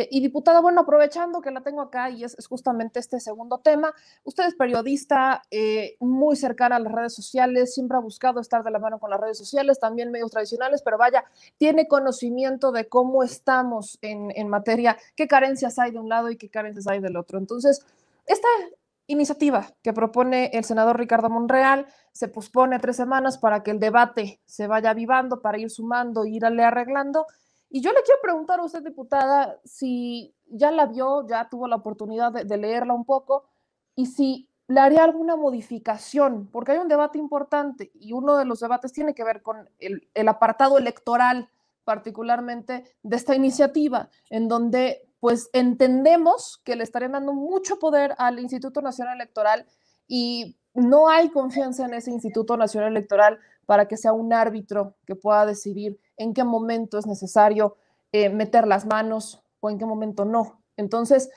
Eh, y diputada, bueno, aprovechando que la tengo acá y es, justamente este segundo tema, usted es periodista eh, muy cercana a las redes sociales, siempre ha buscado estar de la mano con las redes sociales, también medios tradicionales, pero vaya, tiene conocimiento de cómo estamos en, materia, qué carencias hay de un lado y qué carencias hay del otro. Entonces, esta, iniciativa que propone el senador Ricardo Monreal se pospone tres semanas para que el debate se vaya avivando, para ir sumando, irle arreglando. Y yo le quiero preguntar a usted, diputada, si ya la vio, ya tuvo la oportunidad de, leerla un poco, y si le haría alguna modificación, porque hay un debate importante y uno de los debates tiene que ver con el, apartado electoral particularmente de esta iniciativa, en donde pues entendemos que le estarían dando mucho poder al Instituto Nacional Electoral y no hay confianza en ese Instituto Nacional Electoral para que sea un árbitro que pueda decidir en qué momento es necesario eh, meter las manos o en qué momento no. Entonces,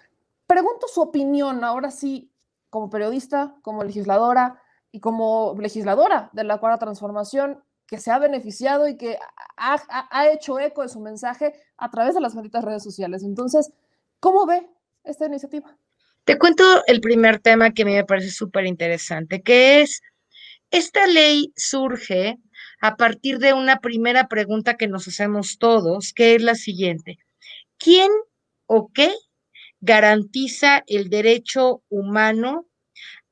pregunto su opinión ahora sí, como periodista, como legisladora y como legisladora de la Cuarta Transformación, que se ha beneficiado y que ha, hecho eco de su mensaje a través de las malditas redes sociales. Entonces, ¿cómo ve esta iniciativa? Te cuento el primer tema que a mí me parece súper interesante, que es esta ley surge a partir de una primera pregunta que nos hacemos todos, que es la siguiente. ¿Quién o qué garantiza el derecho humano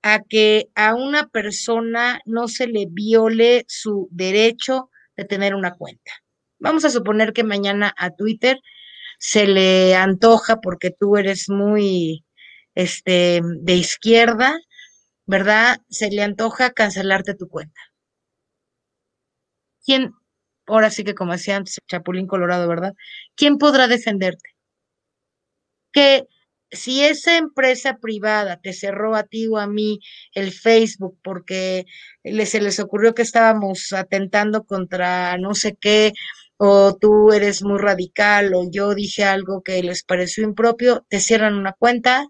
a que a una persona no se le viole su derecho de tener una cuenta? Vamos a suponer que mañana a Twitter se le antoja porque tú eres muy este, de izquierda ¿verdad? Se le antoja cancelarte tu cuenta. ¿Quién, ahora sí que como decía antes, Chapulín Colorado, ¿verdad? ¿Quién podrá defenderte? Que si esa empresa privada te cerró a ti o a mí el Facebook porque se les ocurrió que estábamos atentando contra no sé qué, o tú eres muy radical, o yo dije algo que les pareció impropio, te cierran una cuenta,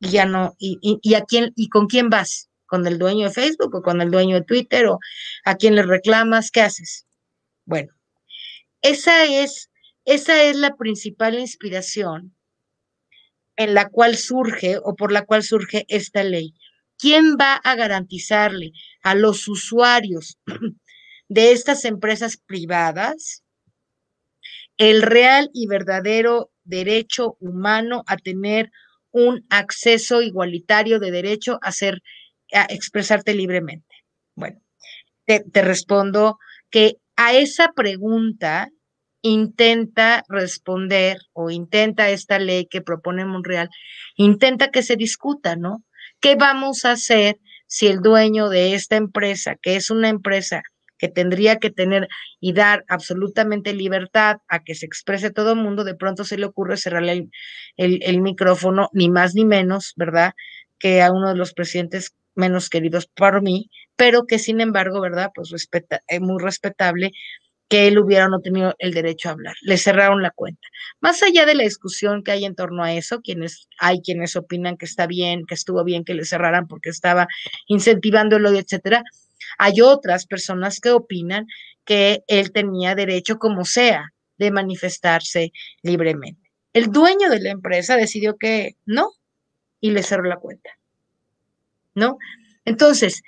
y ya no, y, a quién, y con quién vas, con el dueño de Facebook o con el dueño de Twitter o a quién le reclamas, ¿qué haces? Bueno, esa es, esa es la principal inspiración en la cual surge o por la cual surge esta ley. ¿Quién va a garantizarle a los usuarios de estas empresas privadas el real y verdadero derecho humano a tener un acceso igualitario de derecho a ser, a expresarte libremente. Bueno, te, te respondo que a esa pregunta intenta responder o intenta esta ley que propone Monreal, intenta que se discuta, ¿no? ¿Qué vamos a hacer si el dueño de esta empresa, que es una empresa que tendría que tener y dar absolutamente libertad a que se exprese todo el mundo, de pronto se le ocurre cerrarle el, micrófono, ni más ni menos, ¿verdad? Que a uno de los presidentes menos queridos por mí, pero que sin embargo, ¿verdad? Pues es eh, muy respetable que él hubiera no tenido el derecho a hablar. Le cerraron la cuenta. Más allá de la discusión que hay en torno a eso, quienes hay quienes opinan que está bien, que estuvo bien que le cerraran porque estaba incentivándolo, el etcétera. Hay otras personas que opinan que él tenía derecho como sea de manifestarse libremente. El dueño de la empresa decidió que no y le cerró la cuenta. ¿No? Entonces,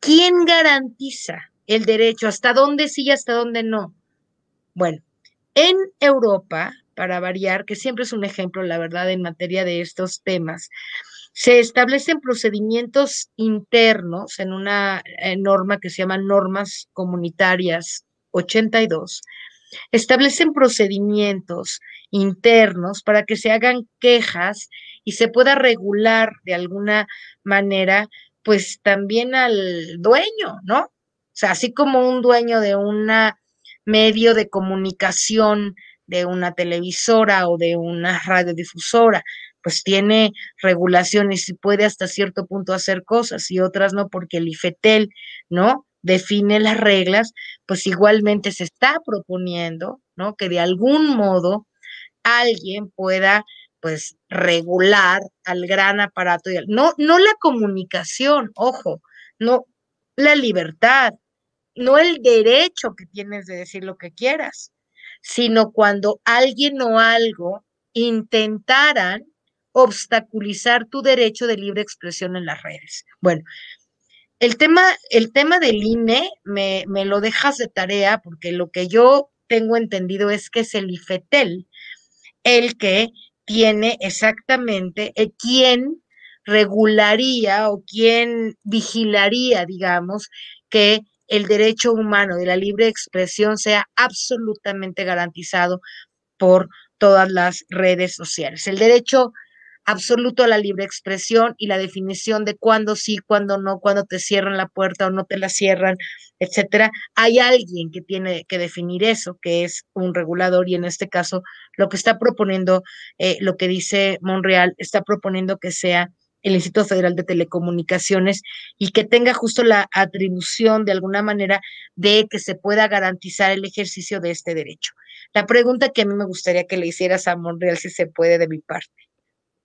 ¿quién garantiza el derecho? ¿Hasta dónde sí y hasta dónde no? Bueno, en Europa, para variar, que siempre es un ejemplo, la verdad, en materia de estos temas, se establecen procedimientos internos en una eh, norma que se llama Normas Comunitarias 82, establecen procedimientos internos para que se hagan quejas y se pueda regular de alguna manera, pues también al dueño, ¿no? O sea, así como un dueño de un medio de comunicación, de una televisora o de una radiodifusora, pues tiene regulaciones y puede hasta cierto punto hacer cosas y otras no, porque el IFETEL, ¿no? Define las reglas, pues igualmente se está proponiendo, ¿no? Que de algún modo alguien pueda, pues, regular al gran aparato. Y no, no la comunicación, ojo, no la libertad, no el derecho que tienes de decir lo que quieras, sino cuando alguien o algo intentaran obstaculizar tu derecho de libre expresión en las redes. Bueno, el tema, el tema del INE me, lo dejas de tarea porque lo que yo tengo entendido es que es el IFETEL el que tiene exactamente quien eh, quién regularía o quién vigilaría, digamos, que el derecho humano de la libre expresión sea absolutamente garantizado por todas las redes sociales. El derecho absoluto a la libre expresión y la definición de cuándo sí, cuándo no, cuándo te cierran la puerta o no te la cierran, etcétera. Hay alguien que tiene que definir eso, que es un regulador y en este caso lo que está proponiendo, eh, lo que dice Monreal, está proponiendo que sea el Instituto Federal de Telecomunicaciones y que tenga justo la atribución de alguna manera de que se pueda garantizar el ejercicio de este derecho. La pregunta que a mí me gustaría que le hicieras a Monreal si se puede de mi parte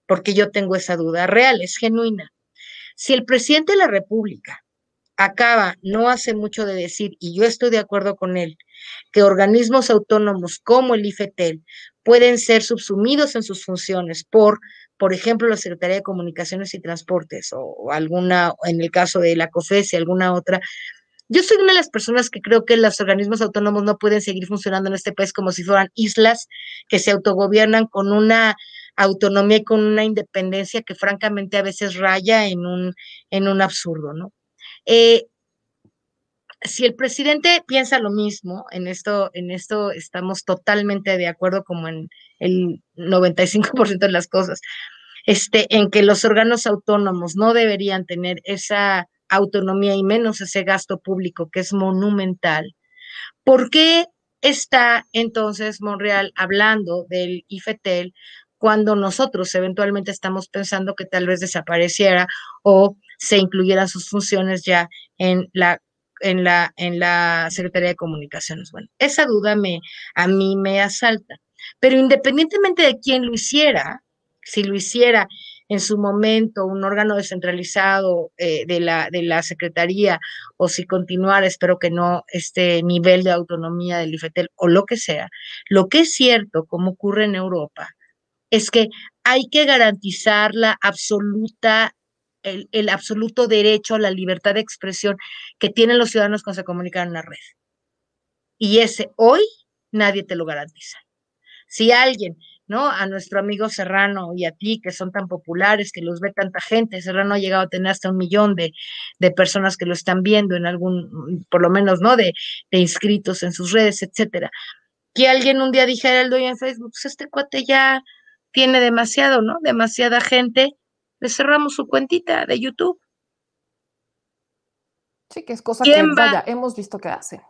porque yo tengo esa duda real, es genuina. Si el presidente de la República acaba no hace mucho de decir, y yo estoy de acuerdo con él, que organismos autónomos como el IFETEL pueden ser subsumidos en sus funciones por, por ejemplo, la Secretaría de Comunicaciones y Transportes o alguna, en el caso de la COFES y alguna otra. Yo soy una de las personas que creo que los organismos autónomos no pueden seguir funcionando en este país como si fueran islas que se autogobiernan con una autonomía y con una independencia que francamente a veces raya en un, en un absurdo, ¿no? Eh, si el presidente piensa lo mismo, en esto, en esto estamos totalmente de acuerdo como en el 95% de las cosas, este, en que los órganos autónomos no deberían tener esa autonomía y menos ese gasto público que es monumental, ¿por qué está entonces Monreal hablando del IFETEL cuando nosotros eventualmente estamos pensando que tal vez desapareciera o se incluyeran sus funciones ya en la en la en la Secretaría de Comunicaciones. Bueno, esa duda me a mí me asalta, pero independientemente de quién lo hiciera, si lo hiciera en su momento un órgano descentralizado eh, de, la, de la Secretaría o si continuara, espero que no, este nivel de autonomía del IFETEL o lo que sea. Lo que es cierto, como ocurre en Europa, es que hay que garantizar la absoluta el, absoluto derecho a la libertad de expresión que tienen los ciudadanos cuando se comunican en la red. Y ese hoy nadie te lo garantiza. Si alguien, ¿no? A nuestro amigo Serrano y a ti, que son tan populares, que los ve tanta gente, Serrano ha llegado a tener hasta un millón de, personas que lo están viendo en algún, por lo menos, ¿no? De, de inscritos en sus redes, etcétera. Que alguien un día dijera el doy en Facebook, pues este cuate ya tiene demasiado, ¿no? Demasiada gente, le cerramos su cuentita de YouTube. Sí, que es cosa que hemos visto que hace.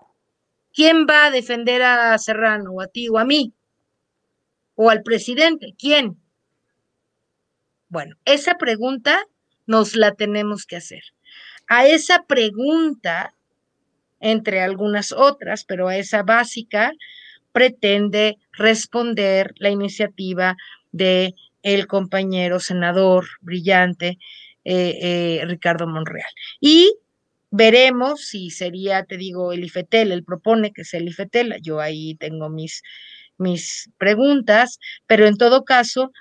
¿Quién va a defender a Serrano, o a ti, o a mí? ¿O al presidente? ¿Quién? Bueno, esa pregunta nos la tenemos que hacer. A esa pregunta, entre algunas otras, pero a esa básica, pretende responder la iniciativa de el compañero senador brillante eh, eh, Ricardo Monreal. Y veremos si sería, te digo, el IFETEL, él propone que sea el IFETEL, yo ahí tengo mis, mis preguntas, pero en todo caso,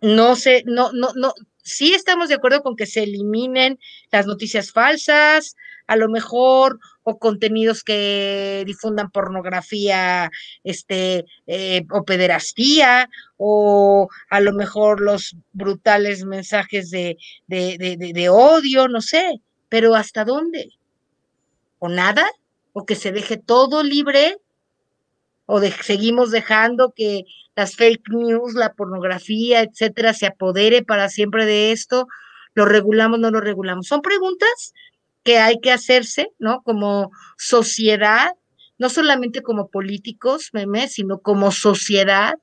no sé, no, no, no, sí estamos de acuerdo con que se eliminen las noticias falsas, a lo mejor, o contenidos que difundan pornografía, este, eh, o pederastía, o a lo mejor los brutales mensajes de, de odio, no sé, pero ¿hasta dónde? ¿O nada? ¿O que se deje todo libre? ¿O seguimos dejando que las fake news, la pornografía, etcétera, se apodere para siempre de esto? ¿Lo regulamos, no lo regulamos? Son preguntas hay que hacerse, ¿no? Como sociedad, no solamente como políticos, meme, sino como sociedad,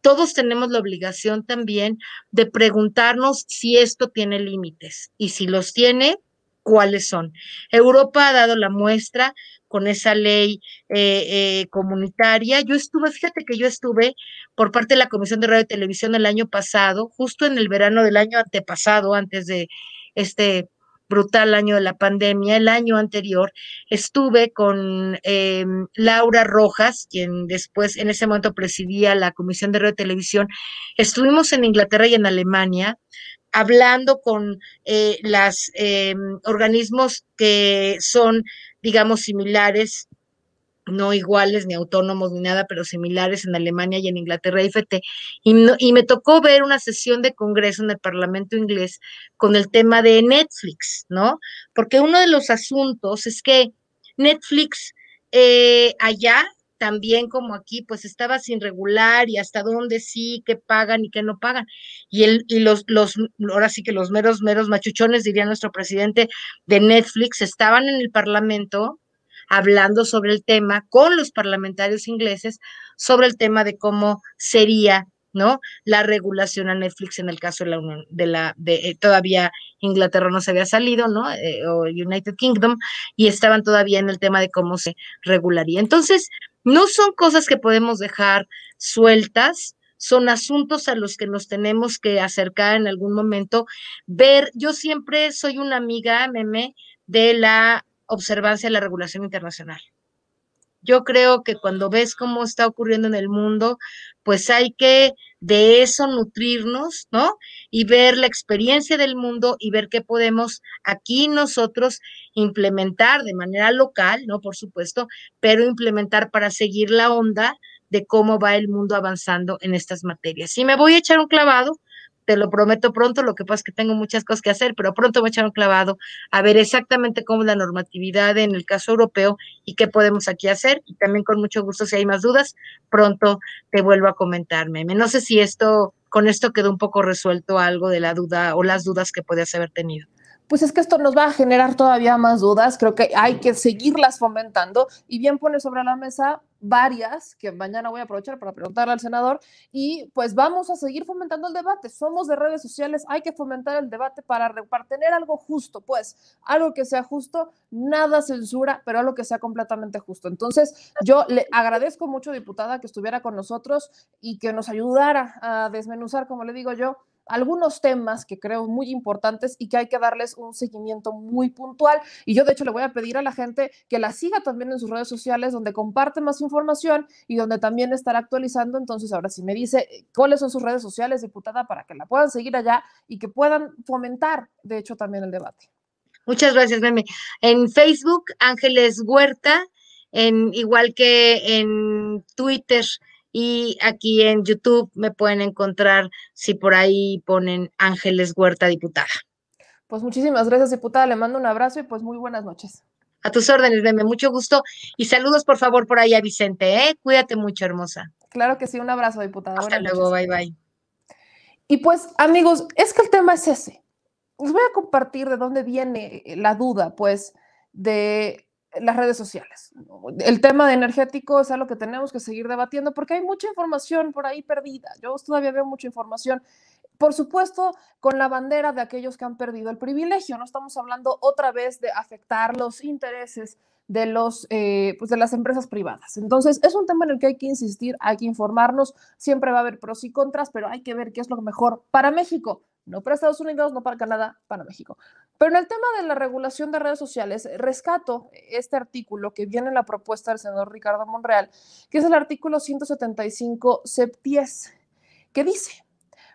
todos tenemos la obligación también de preguntarnos si esto tiene límites y si los tiene, cuáles son. Europa ha dado la muestra con esa ley eh, eh, comunitaria. Yo estuve, fíjate que yo estuve por parte de la Comisión de Radio y Televisión el año pasado, justo en el verano del año antepasado, antes de este brutal año de la pandemia, el año anterior estuve con em, Laura Rojas, quien después en ese momento presidía la Comisión de Radio y Televisión. Estuvimos en Inglaterra y en Alemania hablando con eh, los em, organismos que son, digamos, similares no iguales ni autónomos ni nada, pero similares en Alemania y en Inglaterra, Y, y me tocó ver una sesión de congreso en el Parlamento inglés con el tema de Netflix, ¿no? Porque uno de los asuntos es que Netflix eh, allá también como aquí, pues estaba sin regular y hasta dónde sí, qué pagan y qué no pagan. Y, el, y los, los, ahora sí que los meros, meros machuchones, diría nuestro presidente de Netflix, estaban en el Parlamento hablando sobre el tema con los parlamentarios ingleses, sobre el tema de cómo sería ¿no? La regulación a Netflix en el caso de la de la, de, eh, todavía Inglaterra no se había salido, ¿no? Eh, o United Kingdom, y estaban todavía en el tema de cómo se regularía. Entonces, no son cosas que podemos dejar sueltas, son asuntos a los que nos tenemos que acercar en algún momento, ver, yo siempre soy una amiga, meme, de la observancia de la regulación internacional. Yo creo que cuando ves cómo está ocurriendo en el mundo, pues hay que de eso nutrirnos, ¿no? Y ver la experiencia del mundo y ver qué podemos aquí nosotros implementar de manera local, ¿no? Por supuesto, pero implementar para seguir la onda de cómo va el mundo avanzando en estas materias. Y me voy a echar un clavado te lo prometo pronto, lo que pasa es que tengo muchas cosas que hacer, pero pronto voy a echar un clavado a ver exactamente cómo es la normatividad en el caso europeo y qué podemos aquí hacer. Y también con mucho gusto, si hay más dudas, pronto te vuelvo a comentarme. No sé si esto, con esto quedó un poco resuelto algo de la duda o las dudas que podías haber tenido pues es que esto nos va a generar todavía más dudas, creo que hay que seguirlas fomentando y bien pone sobre la mesa varias que mañana voy a aprovechar para preguntarle al senador y pues vamos a seguir fomentando el debate. Somos de redes sociales, hay que fomentar el debate para, para tener algo justo, pues algo que sea justo, nada censura, pero algo que sea completamente justo. Entonces, yo le agradezco mucho, diputada, que estuviera con nosotros y que nos ayudara a desmenuzar, como le digo yo, algunos temas que creo muy importantes y que hay que darles un seguimiento muy puntual. Y yo de hecho le voy a pedir a la gente que la siga también en sus redes sociales donde comparte más información y donde también estará actualizando. Entonces, ahora sí me dice eh, cuáles son sus redes sociales, diputada, para que la puedan seguir allá y que puedan fomentar, de hecho, también el debate. Muchas gracias, Meme. En Facebook, Ángeles Huerta, en, igual que en Twitter, y aquí en YouTube me pueden encontrar si por ahí ponen Ángeles Huerta, diputada. Pues muchísimas gracias, diputada. Le mando un abrazo y pues muy buenas noches. A tus órdenes, Meme, mucho gusto. Y saludos, por favor, por ahí a Vicente, ¿eh? Cuídate mucho, hermosa. Claro que sí, un abrazo, diputada. Hasta luego, bye bye. Y pues, amigos, es que el tema es ese. Les voy a compartir de dónde viene la duda, pues, de las redes sociales. El tema de energético es algo que tenemos que seguir debatiendo porque hay mucha información por ahí perdida. Yo todavía veo mucha información. Por supuesto, con la bandera de aquellos que han perdido el privilegio. No estamos hablando otra vez de afectar los intereses de, los, eh, pues, de las empresas privadas. Entonces, es un tema en el que hay que insistir, hay que informarnos. Siempre va a haber pros y contras, pero hay que ver qué es lo mejor para México no para Estados Unidos, no para Canadá, para México. Pero en el tema de la regulación de redes sociales, rescato este artículo que viene en la propuesta del senador Ricardo Monreal, que es el artículo 175 septies, que dice,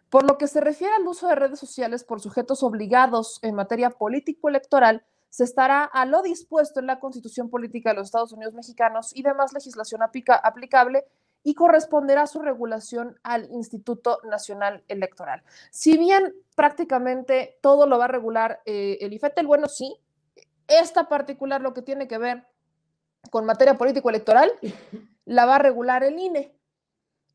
por lo que se refiere al uso de redes sociales por sujetos obligados en materia político-electoral, se estará a lo dispuesto en la Constitución Política de los Estados Unidos Mexicanos y demás legislación aplicable y corresponderá su regulación al Instituto Nacional Electoral. Si bien prácticamente todo lo va a regular eh, el IFETEL, bueno, sí, esta particular lo que tiene que ver con materia político-electoral la va a regular el INE.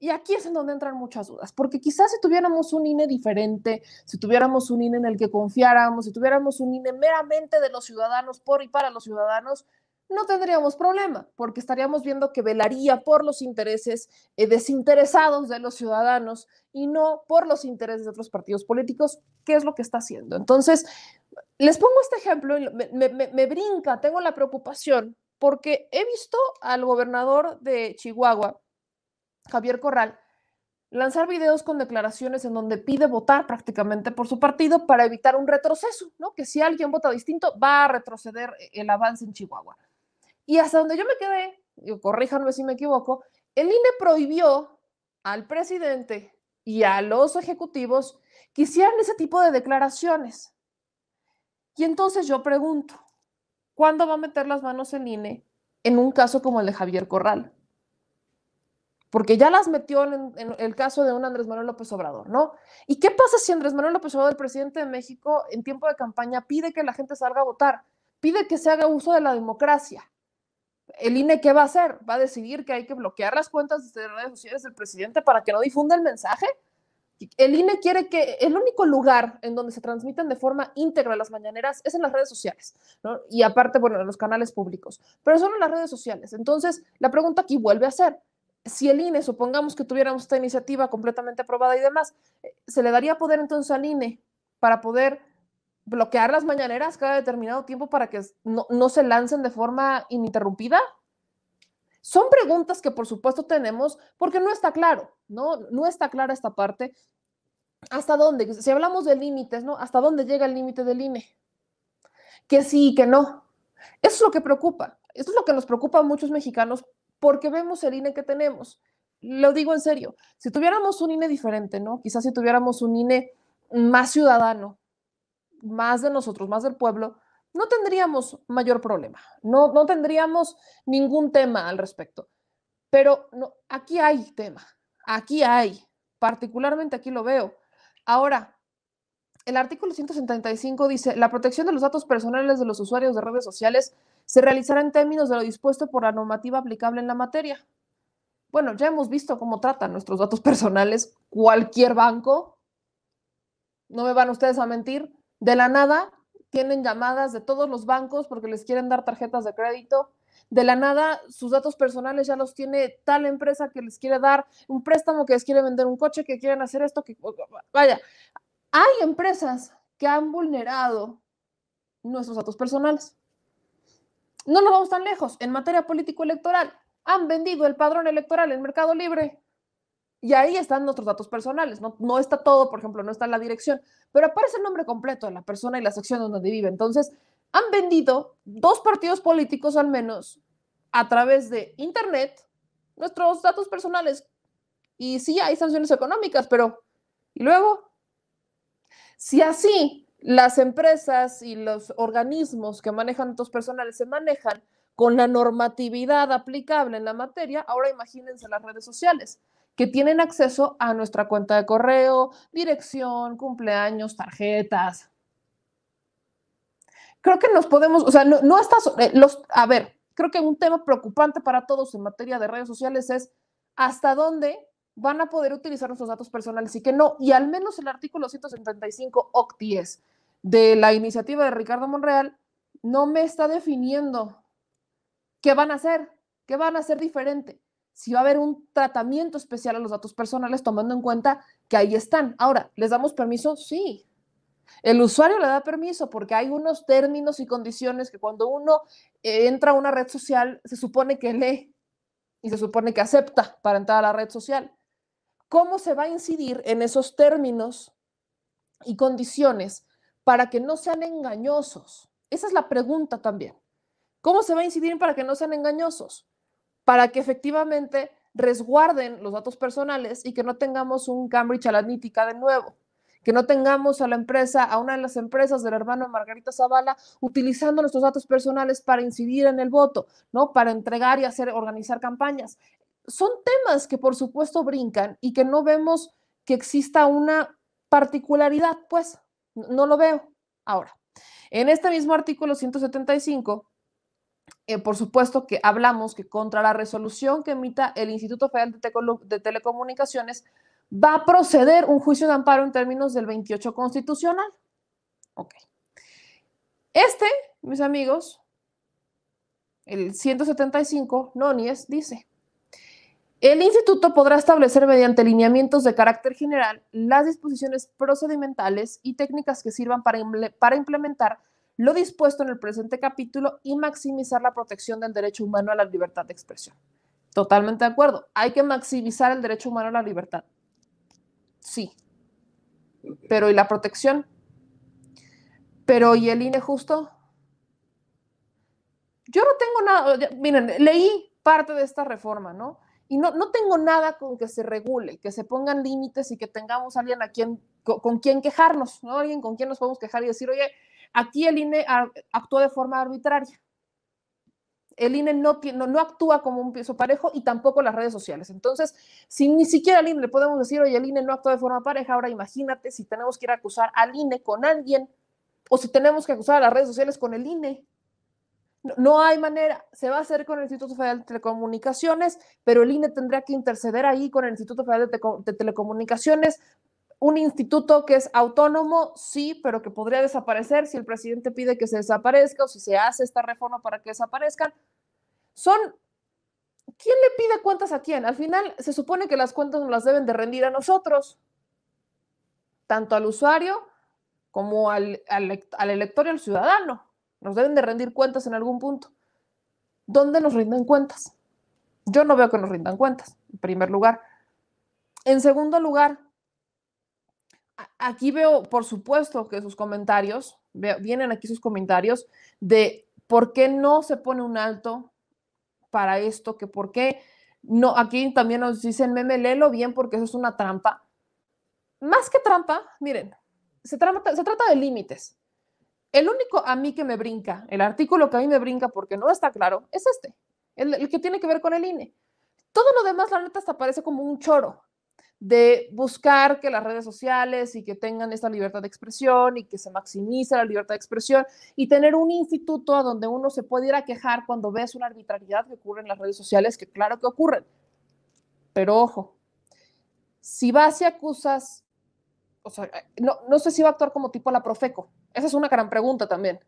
Y aquí es en donde entran muchas dudas, porque quizás si tuviéramos un INE diferente, si tuviéramos un INE en el que confiáramos, si tuviéramos un INE meramente de los ciudadanos, por y para los ciudadanos, no tendríamos problema, porque estaríamos viendo que velaría por los intereses eh, desinteresados de los ciudadanos y no por los intereses de otros partidos políticos, que es lo que está haciendo. Entonces, les pongo este ejemplo me, me brinca, tengo la preocupación, porque he visto al gobernador de Chihuahua, Javier Corral, lanzar videos con declaraciones en donde pide votar prácticamente por su partido para evitar un retroceso, ¿no? Que si alguien vota distinto, va a retroceder eh, el avance en Chihuahua. Y hasta donde yo me quedé, yo, corríjanme si me equivoco, el INE prohibió al presidente y a los ejecutivos que hicieran ese tipo de declaraciones. Y entonces yo pregunto, ¿cuándo va a meter las manos el INE en un caso como el de Javier Corral? Porque ya las metió en, en el caso de un Andrés Manuel López Obrador, ¿no? ¿Y qué pasa si Andrés Manuel López Obrador, el presidente de México, en tiempo de campaña pide que la gente salga a votar, pide que se haga uso de la democracia? ¿El INE qué va a hacer? ¿Va a decidir que hay que bloquear las cuentas de redes sociales del presidente para que no difunda el mensaje? El INE quiere que el único lugar en donde se transmitan de forma íntegra las mañaneras es en las redes sociales, ¿no? Y aparte, bueno, en los canales públicos, pero solo en las redes sociales. Entonces, la pregunta aquí vuelve a ser, si el INE, supongamos que tuviéramos esta iniciativa completamente aprobada y demás, ¿se le daría poder entonces al INE para poder bloquear las mañaneras cada determinado tiempo para que no, se lancen de forma ininterrumpida? Son preguntas que por supuesto tenemos porque no está claro, ¿no? No está clara esta parte. ¿Hasta dónde? Si hablamos de límites, ¿no? ¿Hasta dónde llega el límite del INE? Que sí y que no. Eso es lo que preocupa. esto es lo que nos preocupa a muchos mexicanos porque vemos el INE que tenemos. Lo digo en serio, si tuviéramos un INE diferente, ¿no? Quizás si tuviéramos un INE más ciudadano, más de nosotros, más del pueblo, no tendríamos mayor problema, no, tendríamos ningún tema al respecto. Pero no, aquí hay tema, aquí hay, particularmente aquí lo veo. Ahora, el artículo 175 dice, la protección de los datos personales de los usuarios de redes sociales se realizará en términos de lo dispuesto por la normativa aplicable en la materia. Bueno, ya hemos visto cómo tratan nuestros datos personales cualquier banco. No me van ustedes a mentir, de la nada tienen llamadas de todos los bancos porque les quieren dar tarjetas de crédito. De la nada, sus datos personales ya los tiene tal empresa que les quiere dar un préstamo, que les quiere vender un coche, que quieren hacer esto, que vaya. Hay empresas que han vulnerado nuestros datos personales. No nos vamos tan lejos. En materia político-electoral, han vendido el padrón electoral en Mercado Libre. Y ahí están nuestros datos personales, ¿no? No está todo, por ejemplo, no está la dirección, pero aparece el nombre completo de la persona y la sección donde vive. Entonces, han vendido dos partidos políticos al menos a través de Internet nuestros datos personales. Y sí, hay sanciones económicas, pero ¿y luego? Si así las empresas y los organismos que manejan datos personales se manejan con la normatividad aplicable en la materia, ahora imagínense las redes sociales que tienen acceso a nuestra cuenta de correo, dirección, cumpleaños, tarjetas. Creo que nos podemos, o sea, no, no estás, eh, los, a ver, creo que un tema preocupante para todos en materia de redes sociales es hasta dónde van a poder utilizar nuestros datos personales y que no, y al menos el artículo 175 OCTIES de la iniciativa de Ricardo Monreal no me está definiendo qué van a hacer, qué van a hacer diferente si va a haber un tratamiento especial a los datos personales tomando en cuenta que ahí están. Ahora, ¿les damos permiso? Sí. El usuario le da permiso porque hay unos términos y condiciones que cuando uno eh, entra a una red social se supone que lee y se supone que acepta para entrar a la red social. ¿Cómo se va a incidir en esos términos y condiciones para que no sean engañosos? Esa es la pregunta también. ¿Cómo se va a incidir para que no sean engañosos? para que efectivamente resguarden los datos personales y que no tengamos un Cambridge Analytica de nuevo, que no tengamos a la empresa, a una de las empresas del hermano Margarita Zavala, utilizando nuestros datos personales para incidir en el voto, ¿no? Para entregar y hacer, organizar campañas. Son temas que por supuesto brincan y que no vemos que exista una particularidad, pues no lo veo ahora. En este mismo artículo 175 eh, por supuesto que hablamos que contra la resolución que emita el Instituto Federal de, Telecomunicaciones va a proceder un juicio de amparo en términos del 28 constitucional. Ok. Este, mis amigos, el 175, es, dice, el instituto podrá establecer mediante lineamientos de carácter general las disposiciones procedimentales y técnicas que sirvan para, implementar lo dispuesto en el presente capítulo y maximizar la protección del derecho humano a la libertad de expresión. Totalmente de acuerdo. Hay que maximizar el derecho humano a la libertad. Sí. Pero ¿y la protección? Pero ¿y el INE justo? Yo no tengo nada, miren, leí parte de esta reforma, ¿no? Y no, no tengo nada con que se regule, que se pongan límites y que tengamos alguien a quien, con, con quien quejarnos, ¿no? Alguien con quien nos podemos quejar y decir, oye, Aquí el INE actuó de forma arbitraria. El INE no, actúa como un piso parejo y tampoco las redes sociales. Entonces, si ni siquiera al INE le podemos decir, oye, el INE no actúa de forma pareja, ahora imagínate si tenemos que ir a acusar al INE con alguien o si tenemos que acusar a las redes sociales con el INE. No hay manera, se va a hacer con el Instituto Federal de Telecomunicaciones, pero el INE tendrá que interceder ahí con el Instituto Federal de, Telecomunicaciones un instituto que es autónomo, sí, pero que podría desaparecer si el presidente pide que se desaparezca o si se hace esta reforma para que desaparezcan. Son, ¿quién le pide cuentas a quién? Al final se supone que las cuentas nos las deben de rendir a nosotros, tanto al usuario como al, al elector y al ciudadano. Nos deben de rendir cuentas en algún punto. ¿Dónde nos rinden cuentas? Yo no veo que nos rindan cuentas, en primer lugar. En segundo lugar, aquí veo, por supuesto, que sus comentarios, vienen aquí sus comentarios de por qué no se pone un alto para esto, que por qué no, aquí también nos dicen, meme, léelo bien porque eso es una trampa. Más que trampa, miren, se trata, de límites. El único a mí que me brinca, el artículo que a mí me brinca porque no está claro, es este, el, el que tiene que ver con el INE. Todo lo demás, la neta, hasta parece como un choro de buscar que las redes sociales y que tengan esta libertad de expresión y que se maximice la libertad de expresión y tener un instituto a donde uno se puede ir a quejar cuando ves una arbitrariedad que ocurre en las redes sociales, que claro que ocurren. Pero ojo, si vas y acusas, o sea, eh, no, no sé si va a actuar como tipo la Profeco. Esa es una gran pregunta también.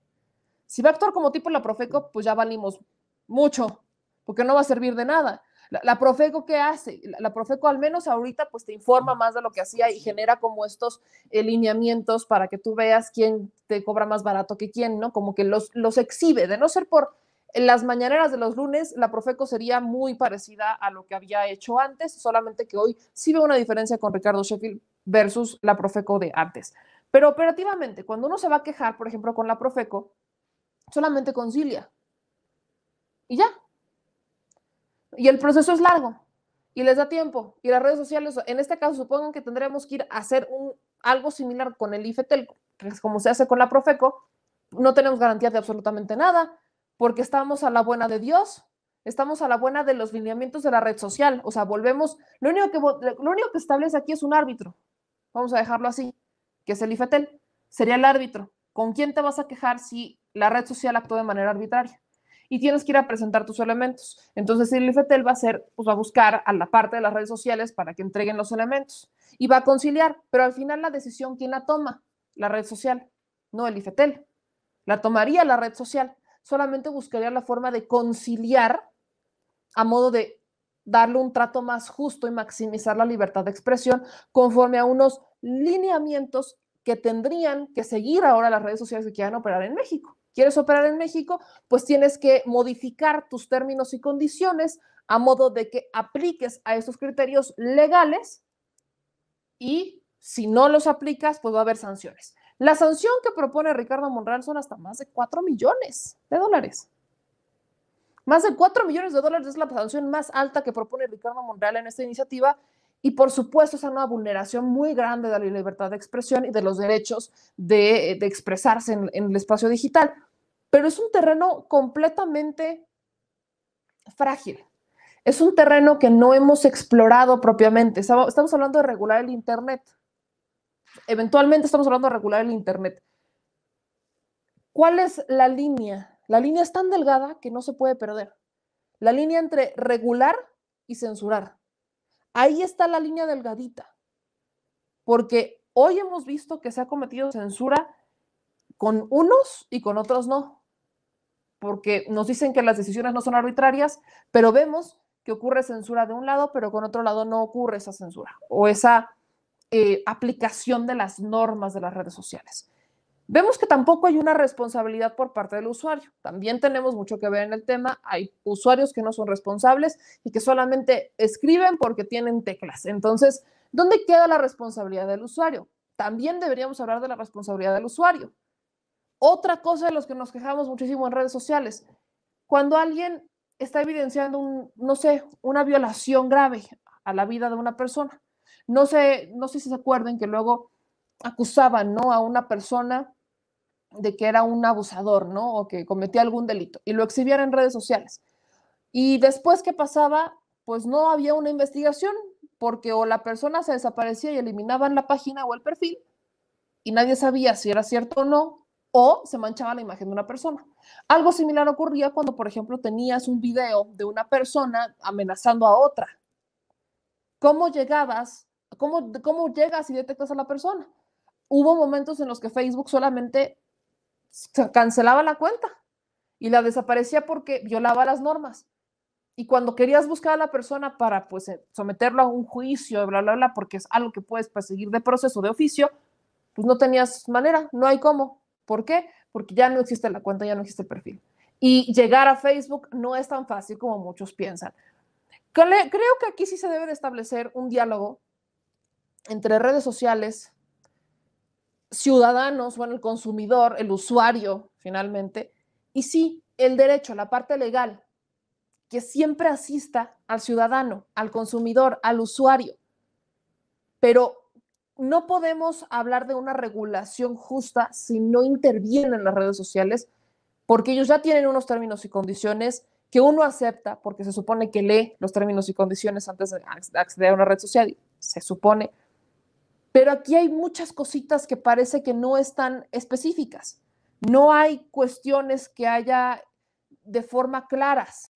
Si va a actuar como tipo la Profeco, pues ya valimos mucho, porque no va a servir de nada la, Profeco, ¿qué hace? La, Profeco al menos ahorita pues te informa más de lo que hacía y genera como estos eh, lineamientos para que tú veas quién te cobra más barato que quién, ¿no? Como que los, los exhibe, de no ser por las mañaneras de los lunes, la Profeco sería muy parecida a lo que había hecho antes, solamente que hoy sí veo una diferencia con Ricardo Sheffield versus la Profeco de antes. Pero operativamente, cuando uno se va a quejar, por ejemplo, con la Profeco, solamente concilia. Y ya, y el proceso es largo y les da tiempo. Y las redes sociales, en este caso, supongo que tendremos que ir a hacer un, algo similar con el IFETEL, es como se hace con la Profeco, no tenemos garantía de absolutamente nada, porque estamos a la buena de Dios, estamos a la buena de los lineamientos de la red social. O sea, volvemos, lo único que, lo único que establece aquí es un árbitro, vamos a dejarlo así, que es el IFETEL, sería el árbitro. ¿Con quién te vas a quejar si la red social actúa de manera arbitraria? y tienes que ir a presentar tus elementos. Entonces, el IFETEL va a ser, pues va a buscar a la parte de las redes sociales para que entreguen los elementos y va a conciliar, pero al final la decisión, ¿quién la toma? La red social, no el IFETEL. La tomaría la red social, solamente buscaría la forma de conciliar a modo de darle un trato más justo y maximizar la libertad de expresión conforme a unos lineamientos que tendrían que seguir ahora las redes sociales que quieran operar en México quieres operar en México, pues tienes que modificar tus términos y condiciones a modo de que apliques a estos criterios legales y si no los aplicas, pues va a haber sanciones. La sanción que propone Ricardo Monreal son hasta más de 4 millones de dólares. Más de 4 millones de dólares es la sanción más alta que propone Ricardo Monreal en esta iniciativa y por supuesto es una vulneración muy grande de la libertad de expresión y de los derechos de, eh, expresarse en el espacio digital. Pero es un terreno completamente frágil. Es un terreno que no hemos explorado propiamente. Estamos hablando de regular el Internet. Eventualmente estamos hablando de regular el Internet. ¿Cuál es la línea? La línea es tan delgada que no se puede perder. La línea entre regular y censurar. Ahí está la línea delgadita, porque hoy hemos visto que se ha cometido censura con unos y con otros no, porque nos dicen que las decisiones no son arbitrarias, pero vemos que ocurre censura de un lado, pero con otro lado no ocurre esa censura o esa eh, aplicación de las normas de las redes sociales. Vemos que tampoco hay una responsabilidad por parte del usuario. También tenemos mucho que ver en el tema. Hay usuarios que no son responsables y que solamente escriben porque tienen teclas. Entonces, ¿dónde queda la responsabilidad del usuario? También deberíamos hablar de la responsabilidad del usuario. Otra cosa de los que nos quejamos muchísimo en redes sociales, cuando alguien está evidenciando un, no sé, una violación grave a la vida de una persona. No sé, no sé si se acuerdan que luego acusaban, ¿no? a una persona de que era un abusador, ¿no? O que cometía algún delito y lo exhibiera en redes sociales. Y después, ¿qué pasaba? Pues no había una investigación, porque o la persona se desaparecía y eliminaban la página o el perfil y nadie sabía si era cierto o no, o se manchaba la imagen de una persona. Algo similar ocurría cuando, por ejemplo, tenías un video de una persona amenazando a otra. ¿Cómo llegabas? ¿Cómo, cómo llegas y detectas a la persona? Hubo momentos en los que Facebook solamente cancelaba la cuenta y la desaparecía porque violaba las normas. Y cuando querías buscar a la persona para pues, eh, someterlo a un juicio, bla, bla, bla, porque es algo que puedes perseguir de proceso, de oficio, pues no tenías manera, no hay cómo. ¿Por qué? Porque ya no existe la cuenta, ya no existe el perfil. Y llegar a Facebook no es tan fácil como muchos piensan. Creo que aquí sí se debe establecer un diálogo entre redes sociales, ciudadanos, bueno, el consumidor, el usuario, finalmente, y sí, el derecho, la parte legal, que siempre asista al ciudadano, al consumidor, al usuario. Pero no podemos hablar de una regulación justa si no intervienen las redes sociales, porque ellos ya tienen unos términos y condiciones que uno acepta, porque se supone que lee los términos y condiciones antes de acceder a una red social, se supone, pero aquí hay muchas cositas que parece que no están específicas. No hay cuestiones que haya de forma claras.